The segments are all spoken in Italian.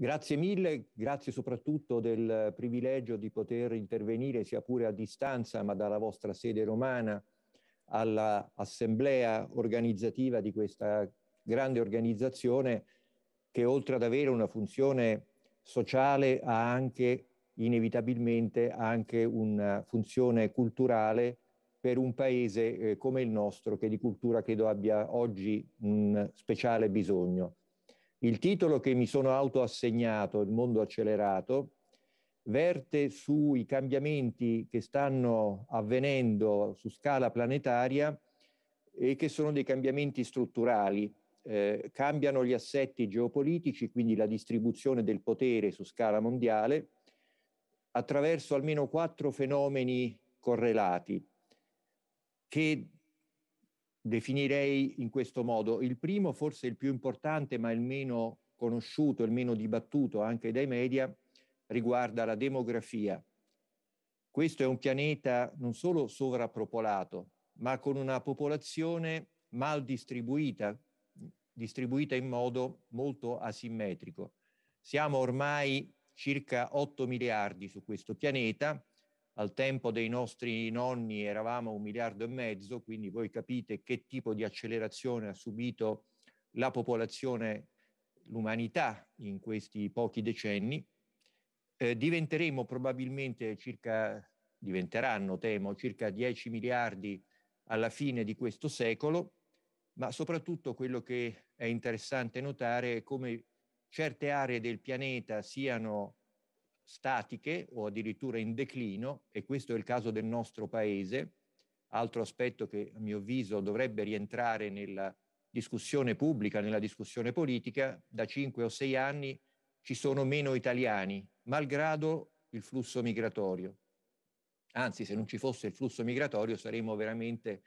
Grazie mille, grazie soprattutto del privilegio di poter intervenire sia pure a distanza ma dalla vostra sede romana all'assemblea organizzativa di questa grande organizzazione che oltre ad avere una funzione sociale ha anche inevitabilmente anche una funzione culturale per un paese eh, come il nostro che di cultura credo abbia oggi un speciale bisogno. Il titolo che mi sono autoassegnato, Il mondo accelerato, verte sui cambiamenti che stanno avvenendo su scala planetaria e che sono dei cambiamenti strutturali. Eh, cambiano gli assetti geopolitici, quindi la distribuzione del potere su scala mondiale, attraverso almeno quattro fenomeni correlati che definirei in questo modo. Il primo, forse il più importante, ma il meno conosciuto, il meno dibattuto anche dai media, riguarda la demografia. Questo è un pianeta non solo sovrappopolato, ma con una popolazione mal distribuita, distribuita in modo molto asimmetrico. Siamo ormai circa 8 miliardi su questo pianeta, al tempo dei nostri nonni eravamo un miliardo e mezzo, quindi voi capite che tipo di accelerazione ha subito la popolazione, l'umanità in questi pochi decenni. Eh, diventeremo probabilmente circa, diventeranno temo, circa 10 miliardi alla fine di questo secolo, ma soprattutto quello che è interessante notare è come certe aree del pianeta siano statiche o addirittura in declino, e questo è il caso del nostro Paese, altro aspetto che a mio avviso dovrebbe rientrare nella discussione pubblica, nella discussione politica, da cinque o sei anni ci sono meno italiani, malgrado il flusso migratorio. Anzi, se non ci fosse il flusso migratorio saremmo veramente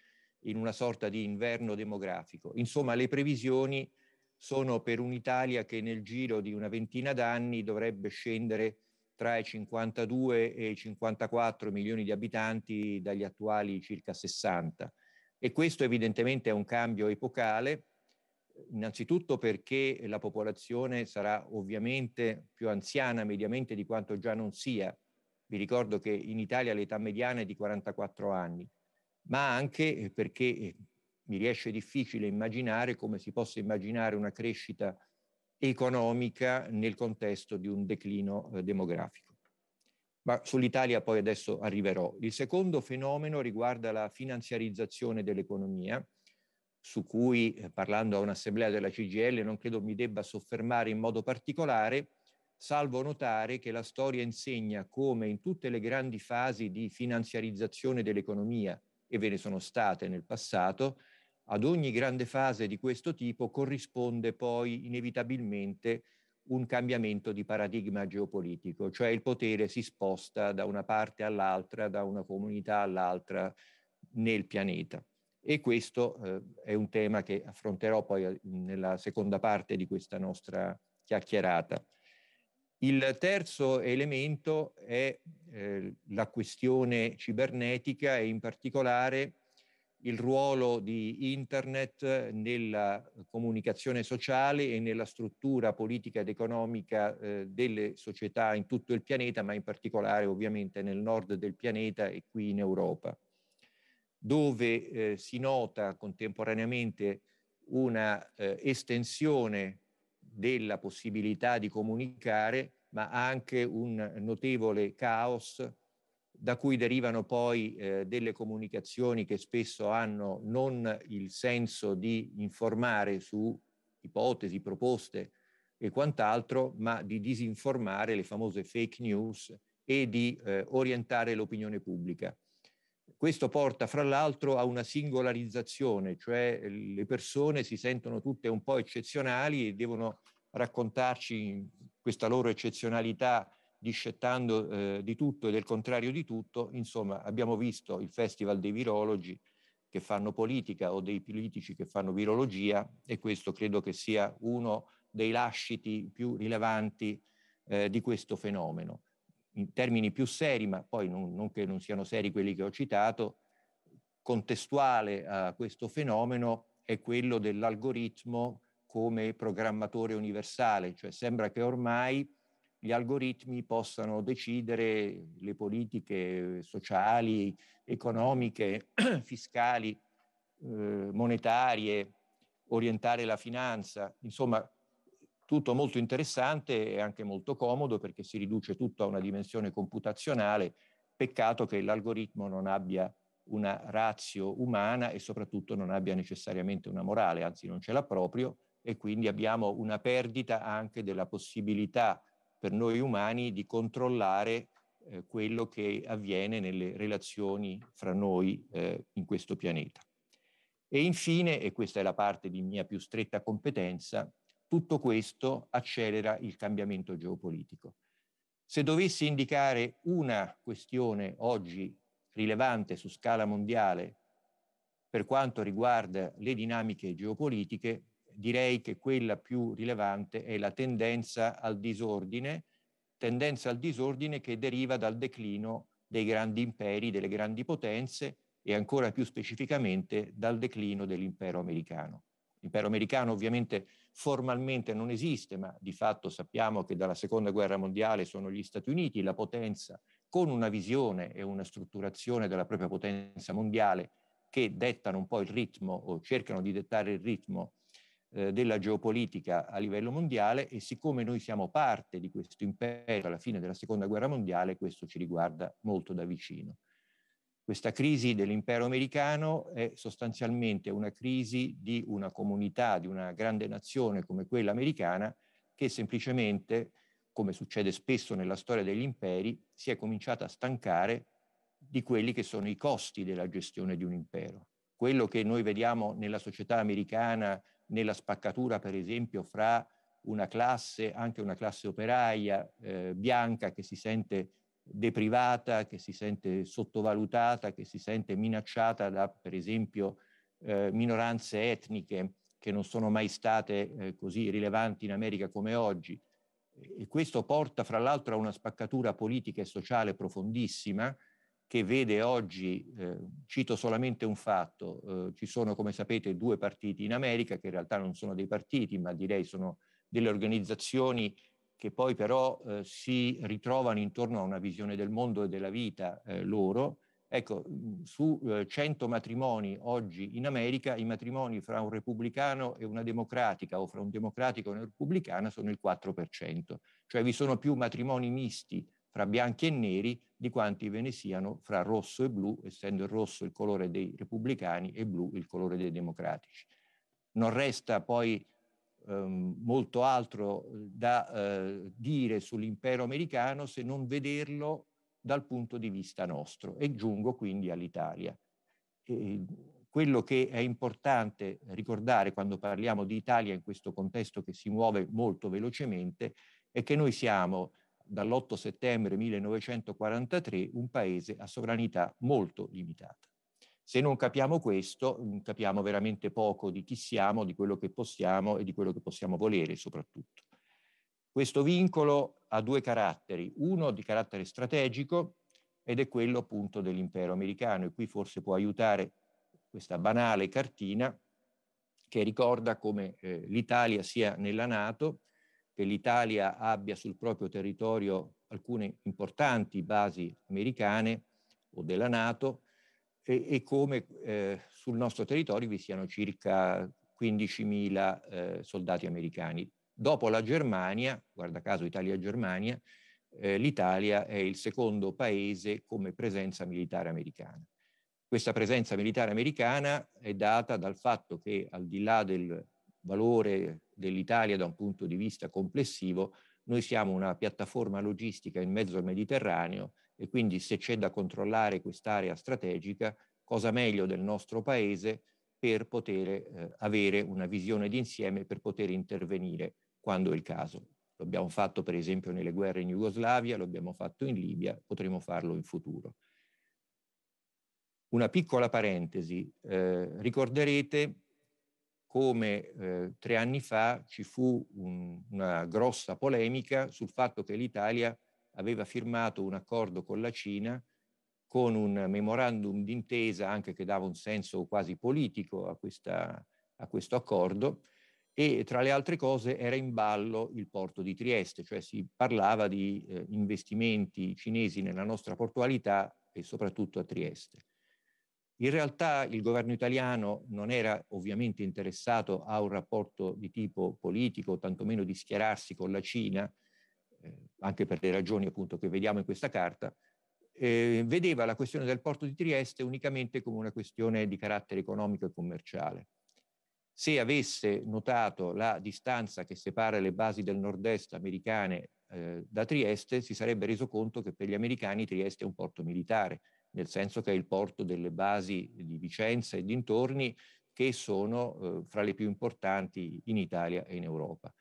in una sorta di inverno demografico. Insomma, le previsioni sono per un'Italia che nel giro di una ventina d'anni dovrebbe scendere tra i 52 e i 54 milioni di abitanti dagli attuali circa 60. E questo evidentemente è un cambio epocale, innanzitutto perché la popolazione sarà ovviamente più anziana mediamente di quanto già non sia. Vi ricordo che in Italia l'età mediana è di 44 anni, ma anche perché mi riesce difficile immaginare come si possa immaginare una crescita economica nel contesto di un declino eh, demografico. Ma sull'Italia poi adesso arriverò. Il secondo fenomeno riguarda la finanziarizzazione dell'economia, su cui, eh, parlando a un'assemblea della CGL, non credo mi debba soffermare in modo particolare, salvo notare che la storia insegna come in tutte le grandi fasi di finanziarizzazione dell'economia, e ve ne sono state nel passato, ad ogni grande fase di questo tipo corrisponde poi inevitabilmente un cambiamento di paradigma geopolitico, cioè il potere si sposta da una parte all'altra, da una comunità all'altra nel pianeta. E questo eh, è un tema che affronterò poi eh, nella seconda parte di questa nostra chiacchierata. Il terzo elemento è eh, la questione cibernetica e in particolare il ruolo di Internet nella comunicazione sociale e nella struttura politica ed economica eh, delle società in tutto il pianeta, ma in particolare ovviamente nel nord del pianeta e qui in Europa, dove eh, si nota contemporaneamente una eh, estensione della possibilità di comunicare, ma anche un notevole caos da cui derivano poi eh, delle comunicazioni che spesso hanno non il senso di informare su ipotesi, proposte e quant'altro, ma di disinformare le famose fake news e di eh, orientare l'opinione pubblica. Questo porta fra l'altro a una singolarizzazione, cioè eh, le persone si sentono tutte un po' eccezionali e devono raccontarci questa loro eccezionalità discettando eh, di tutto e del contrario di tutto, insomma abbiamo visto il Festival dei Virologi che fanno politica o dei politici che fanno virologia e questo credo che sia uno dei lasciti più rilevanti eh, di questo fenomeno. In termini più seri, ma poi non, non che non siano seri quelli che ho citato, contestuale a questo fenomeno è quello dell'algoritmo come programmatore universale, cioè sembra che ormai gli algoritmi possano decidere le politiche sociali, economiche, fiscali, eh, monetarie, orientare la finanza, insomma tutto molto interessante e anche molto comodo perché si riduce tutto a una dimensione computazionale, peccato che l'algoritmo non abbia una razio umana e soprattutto non abbia necessariamente una morale, anzi non ce l'ha proprio e quindi abbiamo una perdita anche della possibilità per noi umani di controllare eh, quello che avviene nelle relazioni fra noi eh, in questo pianeta. E infine, e questa è la parte di mia più stretta competenza, tutto questo accelera il cambiamento geopolitico. Se dovessi indicare una questione oggi rilevante su scala mondiale per quanto riguarda le dinamiche geopolitiche, direi che quella più rilevante è la tendenza al disordine, tendenza al disordine che deriva dal declino dei grandi imperi, delle grandi potenze e ancora più specificamente dal declino dell'impero americano. L'impero americano ovviamente formalmente non esiste, ma di fatto sappiamo che dalla seconda guerra mondiale sono gli Stati Uniti la potenza con una visione e una strutturazione della propria potenza mondiale che dettano un po' il ritmo o cercano di dettare il ritmo eh, della geopolitica a livello mondiale e siccome noi siamo parte di questo impero alla fine della seconda guerra mondiale, questo ci riguarda molto da vicino. Questa crisi dell'impero americano è sostanzialmente una crisi di una comunità, di una grande nazione come quella americana, che semplicemente, come succede spesso nella storia degli imperi, si è cominciata a stancare di quelli che sono i costi della gestione di un impero. Quello che noi vediamo nella società americana nella spaccatura, per esempio, fra una classe, anche una classe operaia eh, bianca che si sente deprivata, che si sente sottovalutata, che si sente minacciata da, per esempio, eh, minoranze etniche che non sono mai state eh, così rilevanti in America come oggi. E questo porta, fra l'altro, a una spaccatura politica e sociale profondissima, che vede oggi, eh, cito solamente un fatto, eh, ci sono come sapete due partiti in America che in realtà non sono dei partiti, ma direi sono delle organizzazioni che poi però eh, si ritrovano intorno a una visione del mondo e della vita eh, loro. Ecco, su 100 eh, matrimoni oggi in America, i matrimoni fra un repubblicano e una democratica o fra un democratico e una repubblicana sono il 4%, cioè vi sono più matrimoni misti fra bianchi e neri di quanti ve ne siano fra rosso e blu, essendo il rosso il colore dei repubblicani e blu il colore dei democratici. Non resta poi ehm, molto altro eh, da eh, dire sull'impero americano se non vederlo dal punto di vista nostro e giungo quindi all'Italia. E quello che è importante ricordare quando parliamo di Italia in questo contesto che si muove molto velocemente è che noi siamo dall'8 settembre 1943 un paese a sovranità molto limitata. Se non capiamo questo, mm, capiamo veramente poco di chi siamo, di quello che possiamo e di quello che possiamo volere soprattutto. Questo vincolo ha due caratteri, uno di carattere strategico ed è quello appunto dell'impero americano e qui forse può aiutare questa banale cartina che ricorda come eh, l'Italia sia nella Nato, che l'Italia abbia sul proprio territorio alcune importanti basi americane o della Nato e, e come eh, sul nostro territorio vi siano circa 15.000 eh, soldati americani. Dopo la Germania, guarda caso Italia-Germania, eh, l'Italia è il secondo paese come presenza militare americana. Questa presenza militare americana è data dal fatto che al di là del valore dell'Italia da un punto di vista complessivo, noi siamo una piattaforma logistica in mezzo al Mediterraneo e quindi se c'è da controllare quest'area strategica, cosa meglio del nostro paese per poter eh, avere una visione d'insieme, per poter intervenire quando è il caso. L'abbiamo fatto per esempio nelle guerre in Jugoslavia, l'abbiamo fatto in Libia, potremo farlo in futuro. Una piccola parentesi, eh, ricorderete come eh, tre anni fa ci fu un, una grossa polemica sul fatto che l'Italia aveva firmato un accordo con la Cina con un memorandum d'intesa anche che dava un senso quasi politico a, questa, a questo accordo e tra le altre cose era in ballo il porto di Trieste, cioè si parlava di eh, investimenti cinesi nella nostra portualità e soprattutto a Trieste. In realtà il governo italiano non era ovviamente interessato a un rapporto di tipo politico, tantomeno di schierarsi con la Cina, eh, anche per le ragioni appunto che vediamo in questa carta, eh, vedeva la questione del porto di Trieste unicamente come una questione di carattere economico e commerciale. Se avesse notato la distanza che separa le basi del nord-est americane eh, da Trieste, si sarebbe reso conto che per gli americani Trieste è un porto militare nel senso che è il porto delle basi di Vicenza e dintorni che sono eh, fra le più importanti in Italia e in Europa.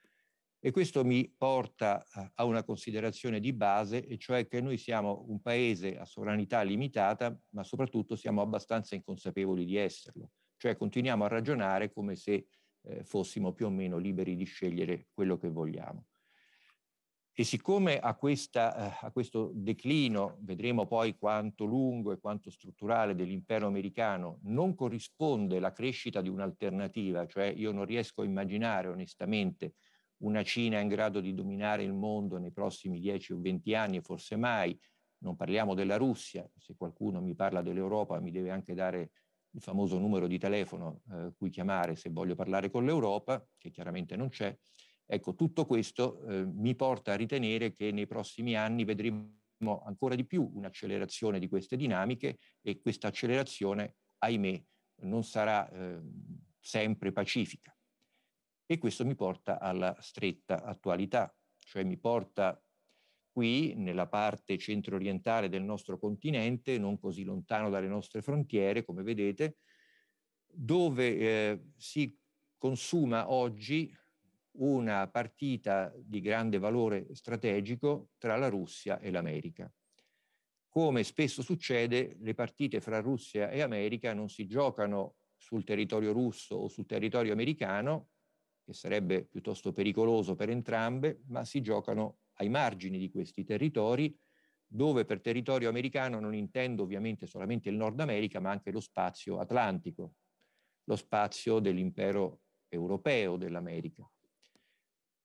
E questo mi porta eh, a una considerazione di base, e cioè che noi siamo un paese a sovranità limitata, ma soprattutto siamo abbastanza inconsapevoli di esserlo, cioè continuiamo a ragionare come se eh, fossimo più o meno liberi di scegliere quello che vogliamo. E siccome a, questa, eh, a, questo declino, vedremo poi quanto lungo e quanto strutturale dell'impero americano, non corrisponde la crescita di un'alternativa, cioè io non riesco a immaginare onestamente una Cina in grado di dominare il mondo nei prossimi 10 o 20 anni, e forse mai, non parliamo della Russia, se qualcuno mi parla dell'Europa mi deve anche dare il famoso numero di telefono eh, cui chiamare se voglio parlare con l'Europa, che chiaramente non c'è, Ecco, tutto questo eh, mi porta a ritenere che nei prossimi anni vedremo ancora di più un'accelerazione di queste dinamiche e questa accelerazione, ahimè, non sarà eh, sempre pacifica. E questo mi porta alla stretta attualità, cioè mi porta qui nella parte centro-orientale del nostro continente, non così lontano dalle nostre frontiere, come vedete, dove eh, si consuma oggi una partita di grande valore strategico tra la Russia e l'America. Come spesso succede, le partite fra Russia e America non si giocano sul territorio russo o sul territorio americano, che sarebbe piuttosto pericoloso per entrambe, ma si giocano ai margini di questi territori, dove per territorio americano non intendo ovviamente solamente il Nord America, ma anche lo spazio atlantico, lo spazio dell'impero europeo dell'America.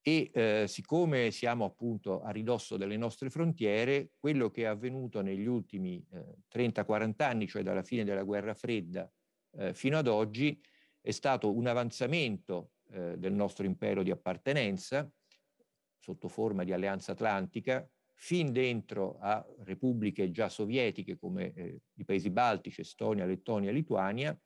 E eh, siccome siamo appunto a ridosso delle nostre frontiere, quello che è avvenuto negli ultimi eh, 30-40 anni, cioè dalla fine della guerra fredda eh, fino ad oggi, è stato un avanzamento eh, del nostro impero di appartenenza sotto forma di alleanza atlantica, fin dentro a repubbliche già sovietiche come eh, i paesi baltici, Estonia, Lettonia, Lituania,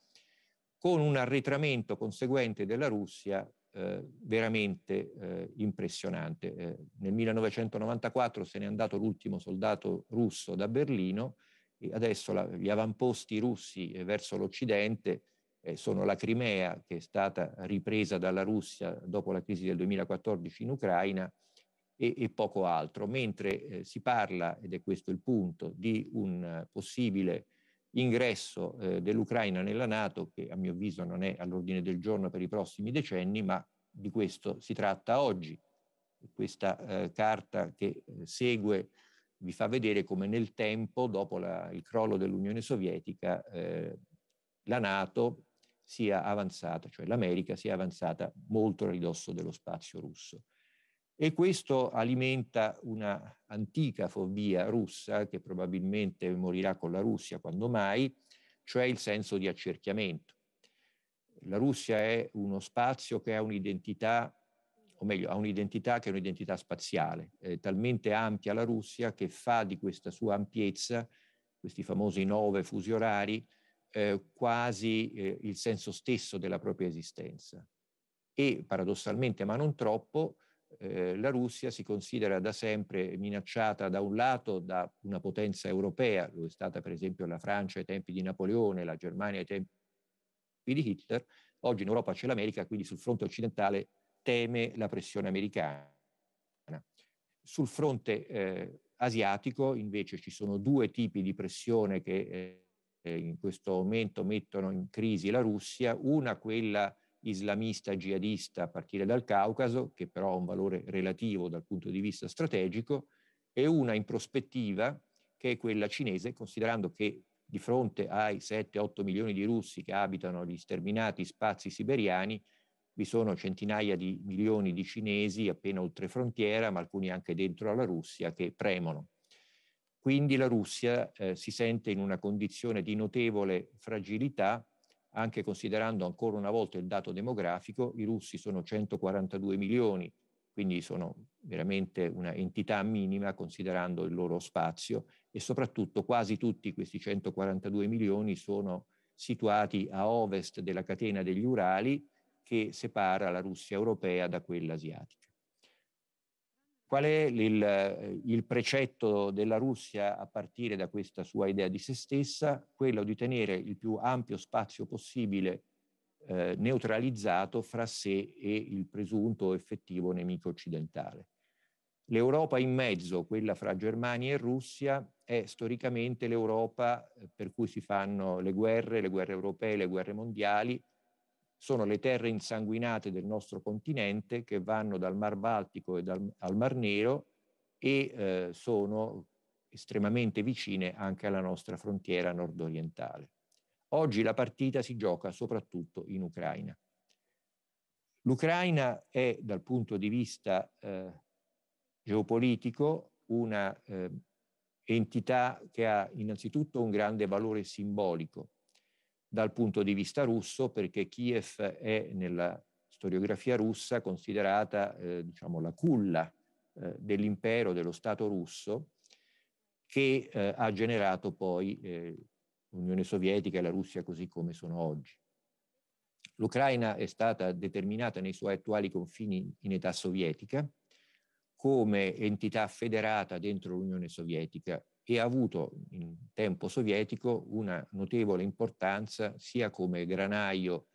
con un arretramento conseguente della Russia eh, veramente eh, impressionante. Eh, nel 1994 se n'è andato l'ultimo soldato russo da Berlino e adesso la, gli avamposti russi eh, verso l'Occidente eh, sono la Crimea che è stata ripresa dalla Russia dopo la crisi del 2014 in Ucraina e, e poco altro, mentre si parla, ed è questo il punto, di un possibile ingresso eh, dell'Ucraina nella Nato, che a mio avviso non è all'ordine del giorno per i prossimi decenni, ma di questo si tratta oggi. Questa eh, carta che eh, segue vi fa vedere come nel tempo, dopo la, il crollo dell'Unione Sovietica, eh, la Nato sia avanzata, cioè l'America sia avanzata molto a ridosso dello spazio russo. E questo alimenta una antica fobia russa, che probabilmente morirà con la Russia quando mai, cioè il senso di accerchiamento. La Russia è uno spazio che ha un'identità, o meglio, ha un'identità che è un'identità spaziale, è talmente ampia la Russia che fa di questa sua ampiezza, questi famosi nove fusi orari, eh, quasi eh, il senso stesso della propria esistenza. E paradossalmente, ma non troppo, eh, la Russia si considera da sempre minacciata da un lato da una potenza europea, lo è stata per esempio la Francia ai tempi di Napoleone, la Germania ai tempi di Hitler, oggi in Europa c'è l'America, quindi sul fronte occidentale teme la pressione americana. Sul fronte eh, asiatico invece ci sono due tipi di pressione che eh, in questo momento mettono in crisi la Russia, una quella islamista jihadista a partire dal Caucaso, che però ha un valore relativo dal punto di vista strategico, e una in prospettiva che è quella cinese, considerando che di fronte ai 7-8 milioni di russi che abitano gli sterminati spazi siberiani, vi sono centinaia di milioni di cinesi appena oltre frontiera, ma alcuni anche dentro alla Russia, che premono. Quindi la Russia eh, si sente in una condizione di notevole fragilità anche considerando ancora una volta il dato demografico, i russi sono 142 milioni, quindi sono veramente una entità minima considerando il loro spazio e soprattutto quasi tutti questi 142 milioni sono situati a ovest della catena degli Urali che separa la Russia europea da quella asiatica. Qual è il, eh, il, precetto della Russia a partire da questa sua idea di se stessa? Quello di tenere il più ampio spazio possibile eh, neutralizzato fra sé e il presunto effettivo nemico occidentale. L'Europa in mezzo, quella fra Germania e Russia, è storicamente l'Europa eh, per cui si fanno le guerre, le guerre europee, le guerre mondiali, sono le terre insanguinate del nostro continente che vanno dal Mar Baltico e dal, al Mar Nero e eh, sono estremamente vicine anche alla nostra frontiera nordorientale. Oggi la partita si gioca soprattutto in Ucraina. L'Ucraina è dal punto di vista eh, geopolitico una eh, entità che ha innanzitutto un grande valore simbolico dal punto di vista russo, perché Kiev è nella storiografia russa considerata eh, diciamo, la culla eh, dell'impero, dello Stato russo, che eh, ha generato poi eh, l'Unione Sovietica e la Russia così come sono oggi. L'Ucraina è stata determinata nei suoi attuali confini in età sovietica come entità federata dentro l'Unione Sovietica che ha avuto in tempo sovietico una notevole importanza sia come granaio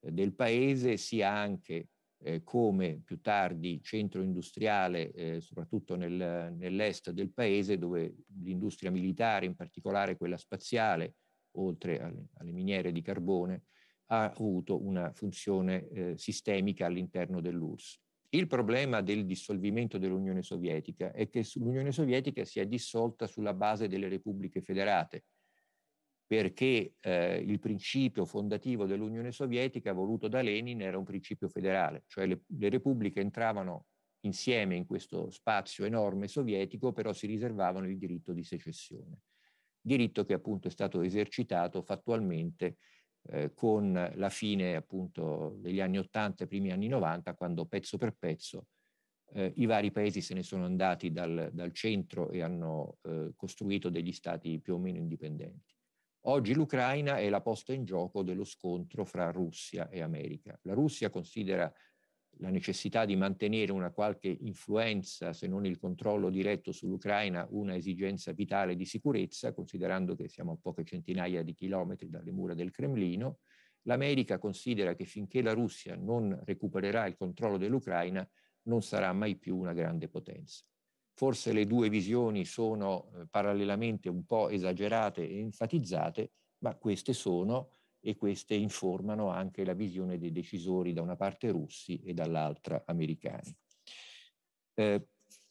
eh, del paese, sia anche eh, come più tardi centro industriale, eh, soprattutto nel, nell'est del paese, dove l'industria militare, in particolare quella spaziale, oltre alle, alle miniere di carbone, ha avuto una funzione eh, sistemica all'interno dell'URSS. Il problema del dissolvimento dell'Unione Sovietica è che l'Unione Sovietica si è dissolta sulla base delle repubbliche federate, perché eh, il principio fondativo dell'Unione Sovietica voluto da Lenin era un principio federale, cioè le, le repubbliche entravano insieme in questo spazio enorme sovietico, però si riservavano il diritto di secessione, diritto che appunto è stato esercitato fattualmente eh, con la fine appunto degli anni 80 e primi anni 90, quando pezzo per pezzo eh, i vari paesi se ne sono andati dal, dal centro e hanno eh, costruito degli stati più o meno indipendenti. Oggi l'Ucraina è la posta in gioco dello scontro fra Russia e America. La Russia considera la necessità di mantenere una qualche influenza, se non il controllo diretto sull'Ucraina, una esigenza vitale di sicurezza, considerando che siamo a poche centinaia di chilometri dalle mura del Cremlino, l'America considera che finché la Russia non recupererà il controllo dell'Ucraina non sarà mai più una grande potenza. Forse le due visioni sono eh, parallelamente un po' esagerate e enfatizzate, ma queste sono e queste informano anche la visione dei decisori da una parte russi e dall'altra americani. Eh,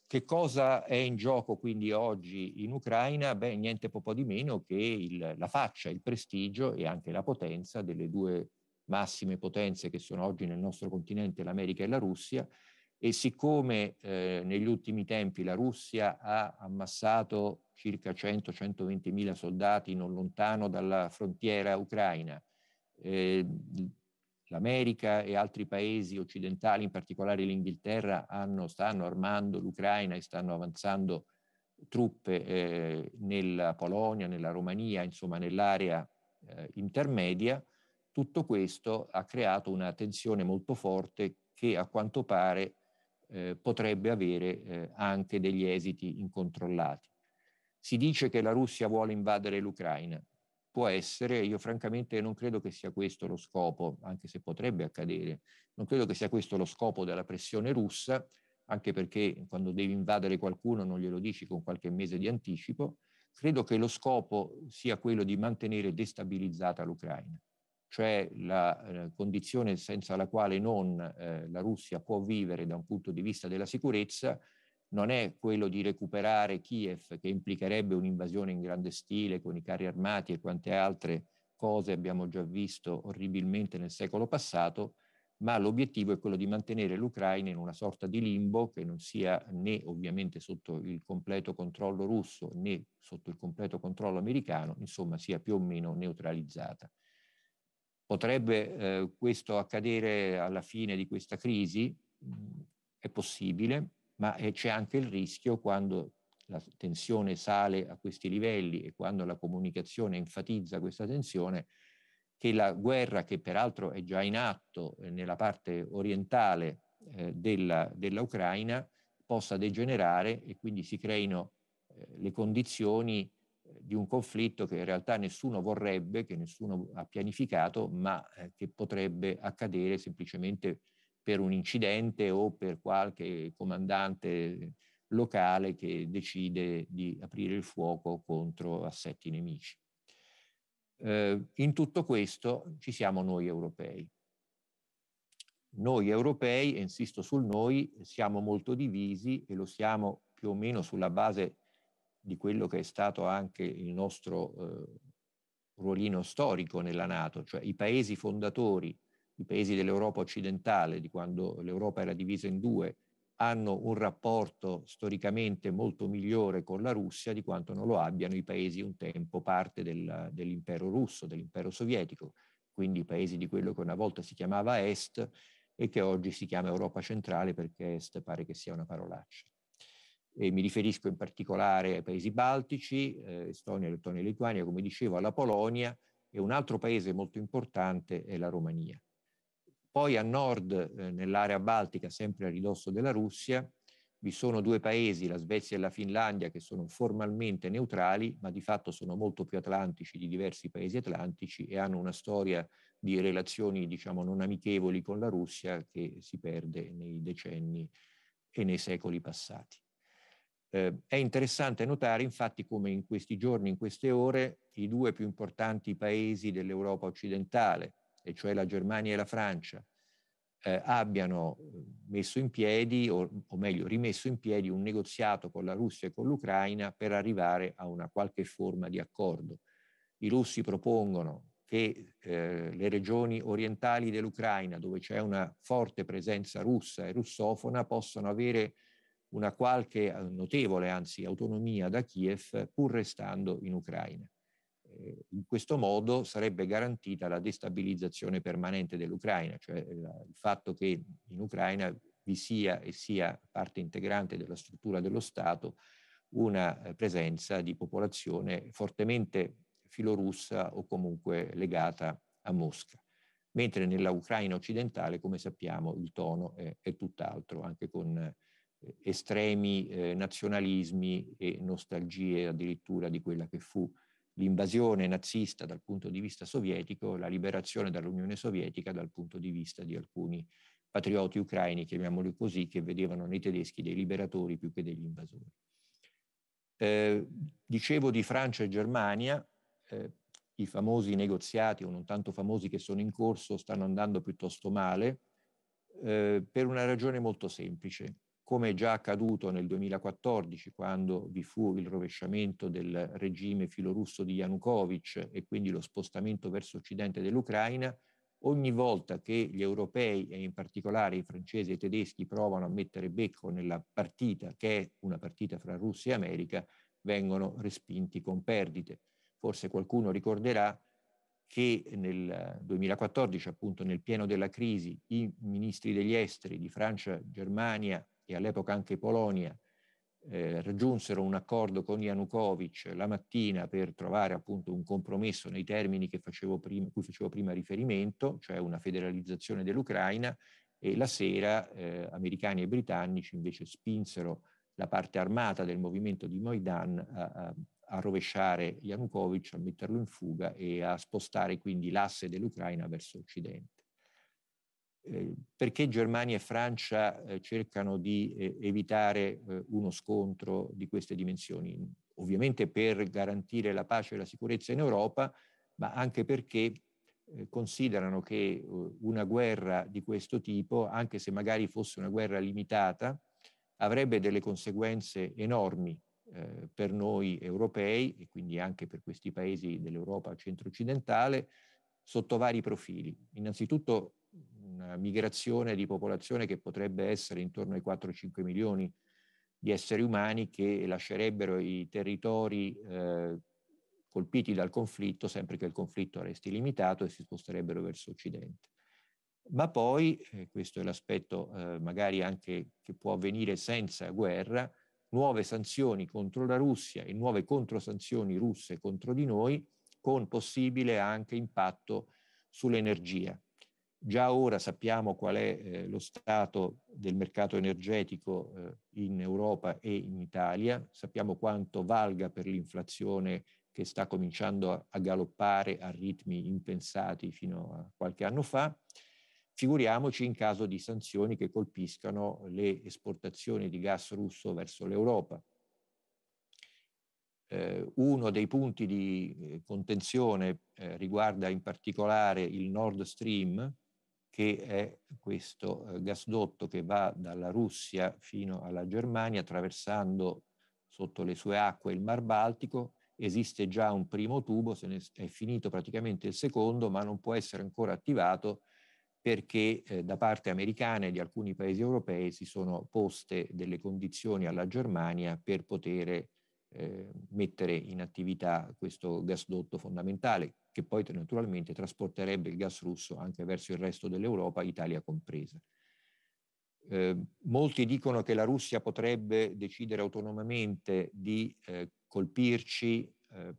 che cosa è in gioco quindi oggi in Ucraina? Beh, niente po' di meno che il, la faccia, il prestigio e anche la potenza delle due massime potenze che sono oggi nel nostro continente, l'America e la Russia, e siccome eh, negli ultimi tempi la Russia ha ammassato circa 100-120 mila soldati non lontano dalla frontiera ucraina, eh, l'America e altri paesi occidentali, in particolare l'Inghilterra, stanno armando l'Ucraina e stanno avanzando truppe eh, nella Polonia, nella Romania, insomma nell'area eh, intermedia, tutto questo ha creato una tensione molto forte che a quanto pare eh, potrebbe avere eh, anche degli esiti incontrollati. Si dice che la Russia vuole invadere l'Ucraina. Può essere, io francamente non credo che sia questo lo scopo, anche se potrebbe accadere, non credo che sia questo lo scopo della pressione russa, anche perché quando devi invadere qualcuno non glielo dici con qualche mese di anticipo, credo che lo scopo sia quello di mantenere destabilizzata l'Ucraina cioè la eh, condizione senza la quale non eh, la Russia può vivere da un punto di vista della sicurezza, non è quello di recuperare Kiev, che implicherebbe un'invasione in grande stile con i carri armati e quante altre cose abbiamo già visto orribilmente nel secolo passato, ma l'obiettivo è quello di mantenere l'Ucraina in una sorta di limbo che non sia né ovviamente sotto il completo controllo russo né sotto il completo controllo americano, insomma sia più o meno neutralizzata. Potrebbe eh, questo accadere alla fine di questa crisi? Mm, è possibile, ma eh, c'è anche il rischio quando la tensione sale a questi livelli e quando la comunicazione enfatizza questa tensione, che la guerra che peraltro è già in atto eh, nella parte orientale eh, della, dell'Ucraina possa degenerare e quindi si creino eh, le condizioni eh, di un conflitto che in realtà nessuno vorrebbe, che nessuno ha pianificato, ma eh, che potrebbe accadere semplicemente per un incidente o per qualche comandante locale che decide di aprire il fuoco contro assetti nemici. Eh, in tutto questo ci siamo noi europei. Noi europei, insisto sul noi, siamo molto divisi e lo siamo più o meno sulla base di quello che è stato anche il nostro eh, ruolino storico nella Nato, cioè i paesi fondatori, i paesi dell'Europa occidentale, di quando l'Europa era divisa in due, hanno un rapporto storicamente molto migliore con la Russia di quanto non lo abbiano i paesi un tempo parte del, dell'impero russo, dell'impero sovietico, quindi i paesi di quello che una volta si chiamava Est e che oggi si chiama Europa centrale perché Est pare che sia una parolaccia e mi riferisco in particolare ai paesi baltici, eh, Estonia, Lettonia e Lituania, come dicevo, alla Polonia e un altro paese molto importante è la Romania. Poi a nord, eh, nell'area baltica, sempre a ridosso della Russia, vi sono due paesi, la Svezia e la Finlandia, che sono formalmente neutrali, ma di fatto sono molto più atlantici di diversi paesi atlantici e hanno una storia di relazioni, diciamo, non amichevoli con la Russia che si perde nei decenni e nei secoli passati. Eh, è interessante notare infatti come in questi giorni, in queste ore, i due più importanti paesi dell'Europa occidentale, e cioè la Germania e la Francia, eh, abbiano eh, messo in piedi, o, o, meglio rimesso in piedi, un negoziato con la Russia e con l'Ucraina per arrivare a una qualche forma di accordo. I russi propongono che eh, le regioni orientali dell'Ucraina, dove c'è una forte presenza russa e russofona, possano avere una qualche eh, notevole, anzi autonomia da Kiev pur restando in Ucraina. Eh, in questo modo sarebbe garantita la destabilizzazione permanente dell'Ucraina, cioè eh, il fatto che in Ucraina vi sia e sia parte integrante della struttura dello Stato una presenza di popolazione fortemente filorussa o comunque legata a Mosca mentre nella Ucraina occidentale, come sappiamo, il tono è, è tutt'altro, anche con estremi eh, nazionalismi e nostalgie addirittura di quella che fu l'invasione nazista dal punto di vista sovietico, la liberazione dall'Unione Sovietica dal punto di vista di alcuni patrioti ucraini, chiamiamoli così, che vedevano nei tedeschi dei liberatori più che degli invasori. Eh, dicevo di Francia e Germania, eh, i famosi negoziati o non tanto famosi che sono in corso stanno andando piuttosto male eh, per una ragione molto semplice come già accaduto nel 2014 quando vi fu il rovesciamento del regime filorusso di Yanukovych e quindi lo spostamento verso occidente dell'Ucraina, ogni volta che gli europei e in particolare i francesi e i tedeschi provano a mettere becco nella partita che è una partita fra Russia e America, vengono respinti con perdite. Forse qualcuno ricorderà che nel 2014, appunto nel pieno della crisi, i ministri degli esteri di Francia, Germania, e all'epoca anche Polonia, eh, raggiunsero un accordo con Yanukovych la mattina per trovare appunto un compromesso nei termini facevo prima, cui facevo prima riferimento, cioè una federalizzazione dell'Ucraina, e la sera eh, americani e britannici invece spinsero la parte armata del movimento di Moidan a, a, a rovesciare Yanukovych, a metterlo in fuga e a spostare quindi l'asse dell'Ucraina verso Occidente. Ehm, perché Germania e Francia eh, cercano di eh, evitare eh, uno scontro di queste dimensioni? Ovviamente per garantire la pace e la sicurezza in Europa, ma anche perché considerano che una guerra di questo tipo, anche se magari fosse una guerra limitata, avrebbe delle conseguenze enormi eh, per noi europei e quindi anche per questi paesi dell'Europa centro-occidentale sotto vari profili. Innanzitutto una migrazione di popolazione che potrebbe essere intorno ai 4-5 milioni di esseri umani che lascerebbero i territori eh, colpiti dal conflitto, sempre che il conflitto resti limitato, e si sposterebbero verso Occidente. Ma poi, eh, questo è l'aspetto eh, magari anche che può avvenire senza guerra, nuove sanzioni contro la Russia e nuove controsanzioni russe contro di noi, con possibile anche impatto sull'energia. Già ora sappiamo qual è eh, lo stato del mercato energetico eh, in Europa e in Italia, sappiamo quanto valga per l'inflazione che sta cominciando a, a galoppare a ritmi impensati fino a qualche anno fa. Figuriamoci in caso di sanzioni che colpiscano le esportazioni di gas russo verso l'Europa. Eh, uno dei punti di eh, contenzione eh, riguarda in particolare il Nord Stream, che è questo eh, gasdotto che va dalla Russia fino alla Germania, attraversando sotto le sue acque il Mar Baltico. Esiste già un primo tubo, se ne è finito praticamente il secondo, ma non può essere ancora attivato perché eh, da parte americana e di alcuni paesi europei si sono poste delle condizioni alla Germania per poter eh, mettere in attività questo gasdotto fondamentale, che poi naturalmente trasporterebbe il gas russo anche verso il resto dell'Europa, Italia compresa. Eh, molti dicono che la Russia potrebbe decidere autonomamente di eh, colpirci eh,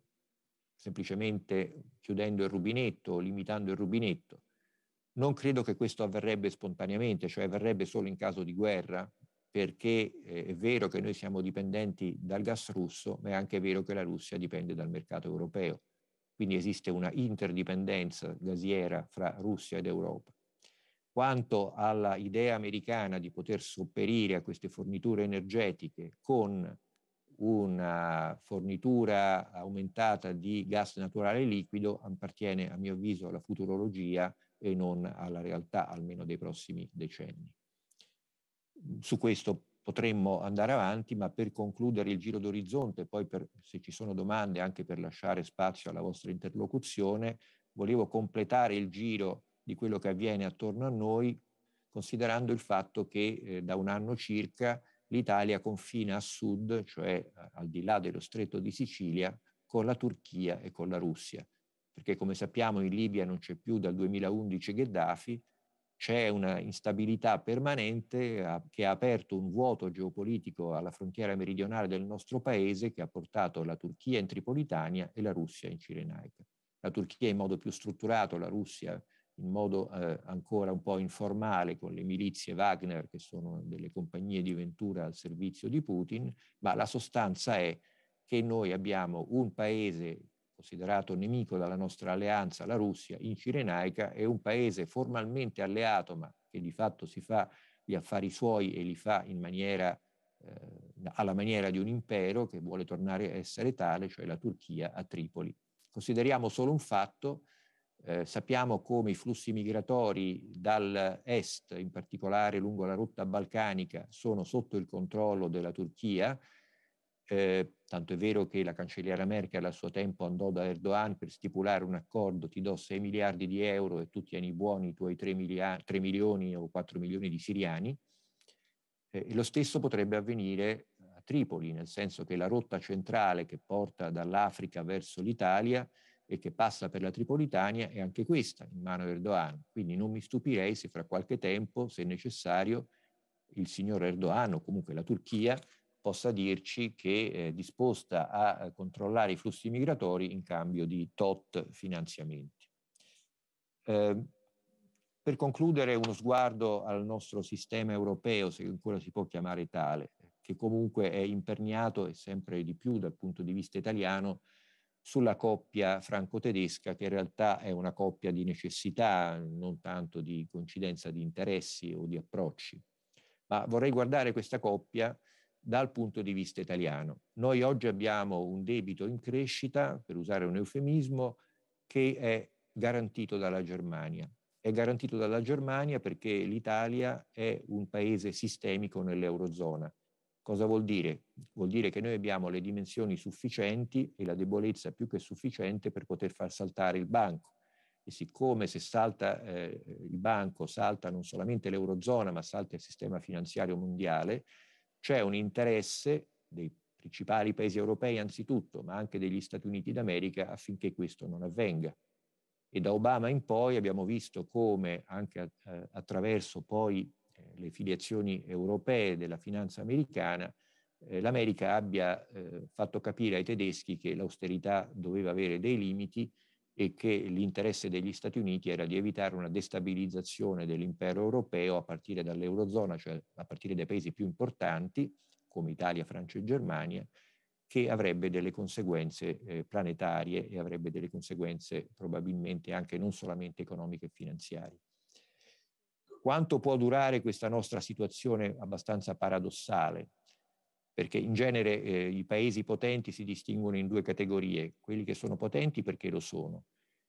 semplicemente chiudendo il rubinetto, limitando il rubinetto. Non credo che questo avverrebbe spontaneamente, cioè avverrebbe solo in caso di guerra, perché eh, è vero che noi siamo dipendenti dal gas russo, ma è anche vero che la Russia dipende dal mercato europeo quindi esiste una interdipendenza gasiera fra Russia ed Europa. Quanto alla idea americana di poter sopperire a queste forniture energetiche con una fornitura aumentata di gas naturale liquido appartiene a mio avviso alla futurologia e non alla realtà almeno dei prossimi decenni. Su questo potremmo andare avanti, ma per concludere il giro d'orizzonte, poi per, se ci sono domande anche per lasciare spazio alla vostra interlocuzione, volevo completare il giro di quello che avviene attorno a noi, considerando il fatto che eh, da un anno circa l'Italia confina a sud, cioè al di là dello stretto di Sicilia, con la Turchia e con la Russia, perché come sappiamo in Libia non c'è più dal 2011 Gheddafi, c'è una instabilità permanente che ha aperto un vuoto geopolitico alla frontiera meridionale del nostro paese che ha portato la Turchia in Tripolitania e la Russia in Cirenaica. La Turchia in modo più strutturato, la Russia in modo eh, ancora un po' informale con le milizie Wagner che sono delle compagnie di ventura al servizio di Putin, ma la sostanza è che noi abbiamo un paese considerato nemico dalla nostra alleanza, la Russia, in Cirenaica è un paese formalmente alleato, ma che di fatto si fa gli affari suoi e li fa in maniera, eh, alla maniera di un impero che vuole tornare a essere tale, cioè la Turchia a Tripoli. Consideriamo solo un fatto, eh, sappiamo come i flussi migratori dall'est, in particolare lungo la rotta balcanica, sono sotto il controllo della Turchia, eh, tanto è vero che la cancelliera Merkel a suo tempo andò da Erdogan per stipulare un accordo, ti do 6 miliardi di euro e tu tieni buoni i tuoi 3, milia- 3 milioni o 4 milioni di siriani. Eh, lo stesso potrebbe avvenire a Tripoli, nel senso che la rotta centrale che porta dall'Africa verso l'Italia e che passa per la Tripolitania è anche questa in mano a Erdogan. Quindi non mi stupirei se fra qualche tempo, se necessario, il signor Erdogan o comunque la Turchia possa dirci che è eh, disposta a eh, controllare i flussi migratori in cambio di tot finanziamenti. Eh, per concludere uno sguardo al nostro sistema europeo, se ancora si può chiamare tale, che comunque è imperniato e sempre di più dal punto di vista italiano sulla coppia franco-tedesca, che in realtà è una coppia di necessità, non tanto di coincidenza di interessi o di approcci. Ma vorrei guardare questa coppia dal punto di vista italiano. Noi oggi abbiamo un debito in crescita, per usare un eufemismo, che è garantito dalla Germania. È garantito dalla Germania perché l'Italia è un paese sistemico nell'Eurozona. Cosa vuol dire? Vuol dire che noi abbiamo le dimensioni sufficienti e la debolezza più che sufficiente per poter far saltare il banco. E siccome se salta eh, il banco, salta non solamente l'Eurozona, ma salta il sistema finanziario mondiale, c'è un interesse dei principali paesi europei anzitutto, ma anche degli Stati Uniti d'America affinché questo non avvenga. E da Obama in poi abbiamo visto come anche eh, attraverso poi eh, le filiazioni europee della finanza americana, eh, l'America abbia fatto capire ai tedeschi che l'austerità doveva avere dei limiti e che l'interesse degli Stati Uniti era di evitare una destabilizzazione dell'impero europeo a partire dall'Eurozona, cioè a partire dai paesi più importanti come Italia, Francia e Germania, che avrebbe delle conseguenze eh, planetarie e avrebbe delle conseguenze probabilmente anche non solamente economiche e finanziarie. Quanto può durare questa nostra situazione abbastanza paradossale? perché in genere eh, i paesi potenti si distinguono in due categorie, quelli che sono potenti perché lo sono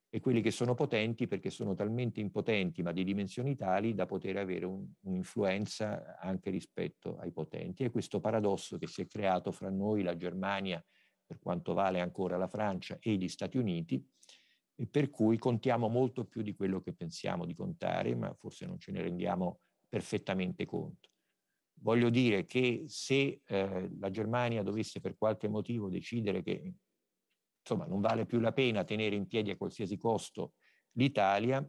e quelli che sono potenti perché sono talmente impotenti ma di dimensioni tali da poter avere un, un'influenza anche rispetto ai potenti. E questo paradosso che si è creato fra noi, la Germania, per quanto vale ancora la Francia e gli Stati Uniti, e per cui contiamo molto più di quello che pensiamo di contare, ma forse non ce ne rendiamo perfettamente conto. Voglio dire che se eh, la Germania dovesse per qualche motivo decidere che insomma, non vale più la pena tenere in piedi a qualsiasi costo l'Italia,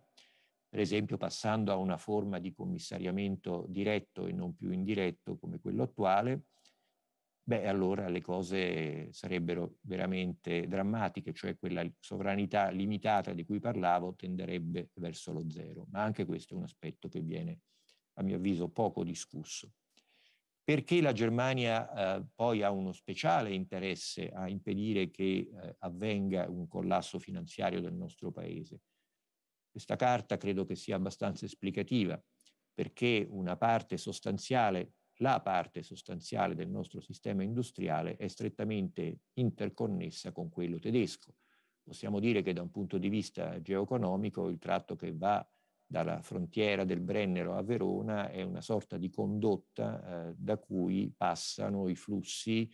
per esempio passando a una forma di commissariamento diretto e non più indiretto come quello attuale, beh allora le cose sarebbero veramente drammatiche, cioè quella sovranità limitata di cui parlavo tenderebbe verso lo zero, ma anche questo è un aspetto che viene a mio avviso poco discusso perché la Germania eh, poi ha uno speciale interesse a impedire che eh, avvenga un collasso finanziario del nostro paese. Questa carta credo che sia abbastanza esplicativa, perché una parte sostanziale, la parte sostanziale del nostro sistema industriale è strettamente interconnessa con quello tedesco. Possiamo dire che da un punto di vista geoeconomico il tratto che va dalla frontiera del Brennero a Verona è una sorta di condotta eh, da cui passano i flussi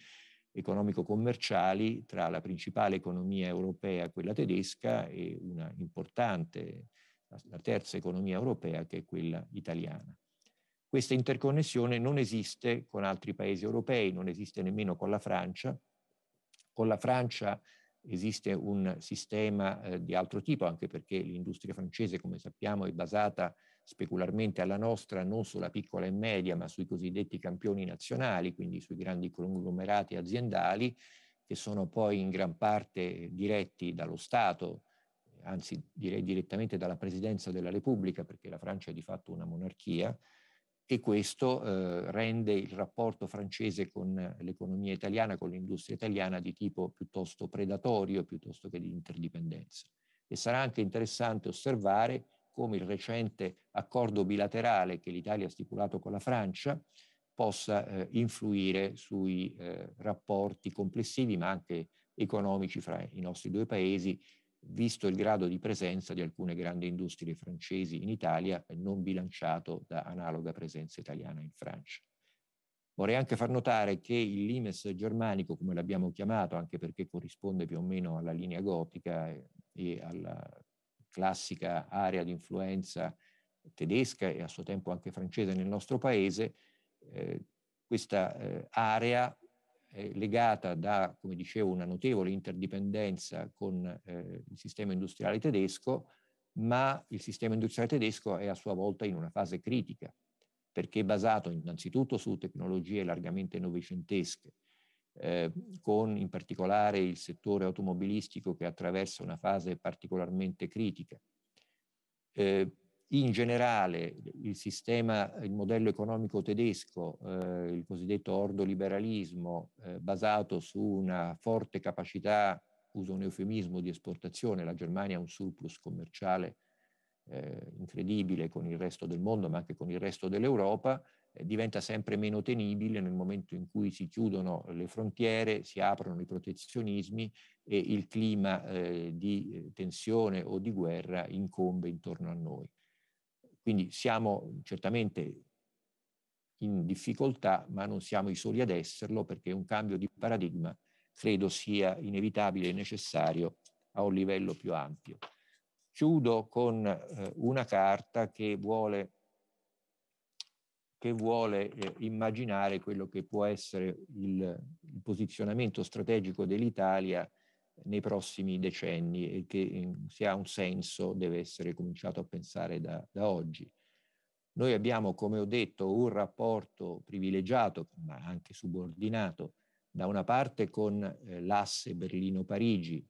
economico-commerciali tra la principale economia europea, quella tedesca, e una importante, la terza economia europea, che è quella italiana. Questa interconnessione non esiste con altri paesi europei, non esiste nemmeno con la Francia. Con la Francia esiste un sistema eh, di altro tipo, anche perché l'industria francese, come sappiamo, è basata specularmente alla nostra, non sulla piccola e media, ma sui cosiddetti campioni nazionali, quindi sui grandi conglomerati aziendali, che sono poi in gran parte diretti dallo Stato, anzi direi direttamente dalla Presidenza della Repubblica, perché la Francia è di fatto una monarchia, e questo eh, rende il rapporto francese con l'economia italiana, con l'industria italiana di tipo piuttosto predatorio, piuttosto che di interdipendenza. E sarà anche interessante osservare come il recente accordo bilaterale che l'Italia ha stipulato con la Francia possa eh, influire sui eh, rapporti complessivi, ma anche economici fra i nostri due paesi visto il grado di presenza di alcune grandi industrie francesi in Italia e non bilanciato da analoga presenza italiana in Francia. Vorrei anche far notare che il limes germanico, come l'abbiamo chiamato, anche perché corrisponde più o meno alla linea gotica e alla classica area di influenza tedesca e a suo tempo anche francese nel nostro paese, eh, questa eh, area legata da, come dicevo, una notevole interdipendenza con eh, il sistema industriale tedesco, ma il sistema industriale tedesco è a sua volta in una fase critica, perché è basato innanzitutto su tecnologie largamente novecentesche, eh, con in particolare il settore automobilistico che attraversa una fase particolarmente critica. Eh, in generale il sistema, il modello economico tedesco, eh, il cosiddetto ordoliberalismo, eh, basato su una forte capacità, uso un eufemismo, di esportazione, la Germania ha un surplus commerciale eh, incredibile con il resto del mondo, ma anche con il resto dell'Europa, eh, diventa sempre meno tenibile nel momento in cui si chiudono le frontiere, si aprono i protezionismi e il clima eh, di eh, tensione o di guerra incombe intorno a noi. Quindi siamo certamente in difficoltà, ma non siamo i soli ad esserlo, perché un cambio di paradigma credo sia inevitabile e necessario a un livello più ampio. Chiudo con eh, una carta che vuole, che vuole eh, immaginare quello che può essere il, il posizionamento strategico dell'Italia nei prossimi decenni e che ehm, se ha un senso deve essere cominciato a pensare da, da oggi. Noi abbiamo, come ho detto, un rapporto privilegiato, ma anche subordinato, da una parte con eh, l'asse Berlino-Parigi,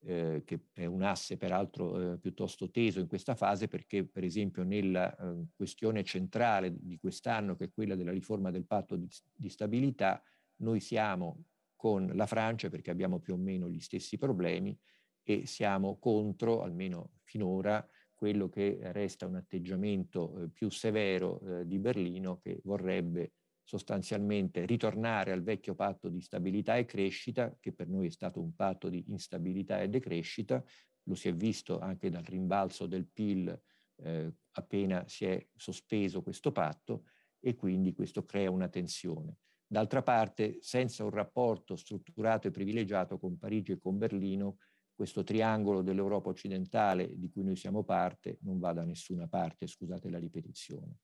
eh, che è un asse peraltro eh, piuttosto teso in questa fase perché per esempio nella eh, questione centrale di quest'anno che è quella della riforma del patto di, di, stabilità noi siamo con la Francia perché abbiamo più o meno gli stessi problemi e siamo contro, almeno finora, quello che resta un atteggiamento eh, più severo eh, di Berlino che vorrebbe sostanzialmente ritornare al vecchio patto di stabilità e crescita, che per noi è stato un patto di instabilità e decrescita, lo si è visto anche dal rimbalzo del PIL eh, appena si è sospeso questo patto e quindi questo crea una tensione. D'altra parte, senza un rapporto strutturato e privilegiato con Parigi e con Berlino, questo triangolo dell'Europa occidentale di cui noi siamo parte non va da nessuna parte, scusate la ripetizione.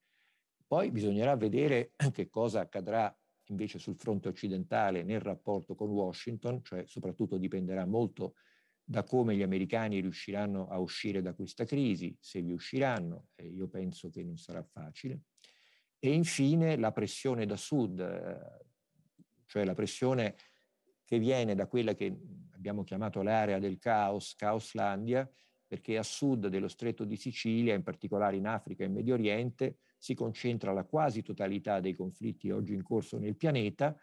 Poi bisognerà vedere che cosa accadrà invece sul fronte occidentale nel rapporto con Washington, cioè soprattutto dipenderà molto da come gli americani riusciranno a uscire da questa crisi, se vi usciranno, io penso che non sarà facile. E infine la pressione da sud, eh, cioè la pressione che viene da quella che abbiamo chiamato l'area del caos, Caoslandia, perché a sud dello stretto di Sicilia, in particolare in Africa e in Medio Oriente, si concentra la quasi totalità dei conflitti oggi in corso nel pianeta,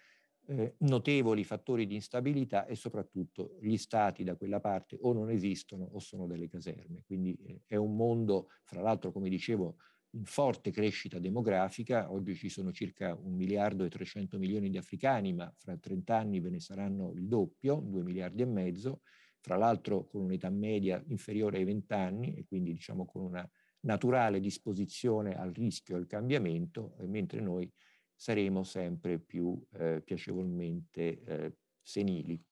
eh, notevoli fattori di instabilità e soprattutto gli stati da quella parte o non esistono o sono delle caserme. Quindi eh, è un mondo, fra l'altro come dicevo, in forte crescita demografica, oggi ci sono circa 1 miliardo e 300 milioni di africani, ma fra 30 anni ve ne saranno il doppio, 2 miliardi e mezzo, fra l'altro con un'età media inferiore ai 20 anni e quindi diciamo con una naturale disposizione al rischio e al cambiamento, eh, mentre noi saremo sempre più eh, piacevolmente eh, senili.